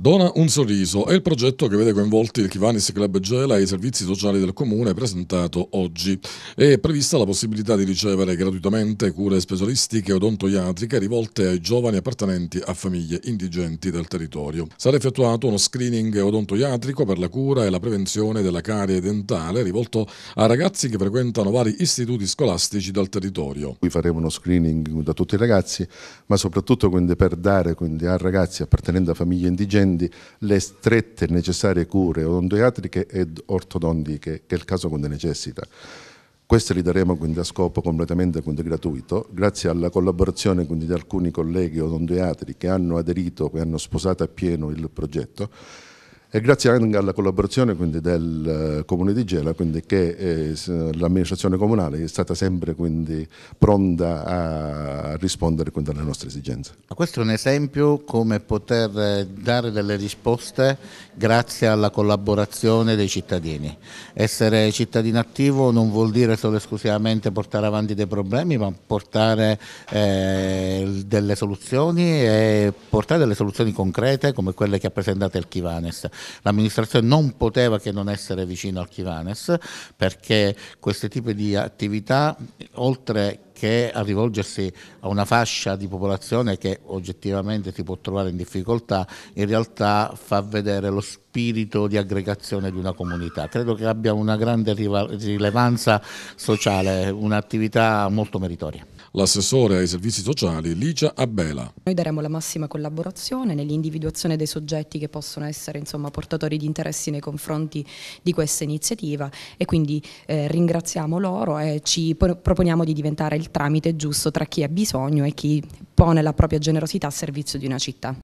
Dona un sorriso è il progetto che vede coinvolti il Kivanis Club Gela e i servizi sociali del comune presentato oggi. È prevista la possibilità di ricevere gratuitamente cure specialistiche odontoiatriche rivolte ai giovani appartenenti a famiglie indigenti del territorio. Sarà effettuato uno screening odontoiatrico per la cura e la prevenzione della carie dentale rivolto a ragazzi che frequentano vari istituti scolastici del territorio. Qui faremo uno screening da tutti i ragazzi, ma soprattutto per dare quindi, a ragazzi appartenenti a famiglie indigenti quindi le strette e necessarie cure odontoiatriche ed ortodontiche che il caso necessita. Queste li daremo quindi a scopo completamente gratuito, grazie alla collaborazione di alcuni colleghi odontoiatri che hanno aderito, e hanno sposato appieno il progetto e grazie anche alla collaborazione del eh, Comune di Gela, che eh, l'amministrazione comunale è stata sempre pronta a rispondere alle nostre esigenze. Questo è un esempio come poter eh, dare delle risposte grazie alla collaborazione dei cittadini. Essere cittadino attivo non vuol dire solo e esclusivamente portare avanti dei problemi, ma portare eh, delle soluzioni e portare delle soluzioni concrete come quelle che ha presentato il Chivanes. L'amministrazione non poteva che non essere vicino al Chivanes perché questi tipi di attività, oltre che a rivolgersi a una fascia di popolazione che oggettivamente si può trovare in difficoltà, in realtà fa vedere lo spirito di aggregazione di una comunità. Credo che abbia una grande rilevanza sociale, un'attività molto meritoria l'assessore ai servizi sociali Licia Abela. Noi daremo la massima collaborazione nell'individuazione dei soggetti che possono essere insomma, portatori di interessi nei confronti di questa iniziativa e quindi eh, ringraziamo loro e ci proponiamo di diventare il tramite giusto tra chi ha bisogno e chi pone la propria generosità a servizio di una città.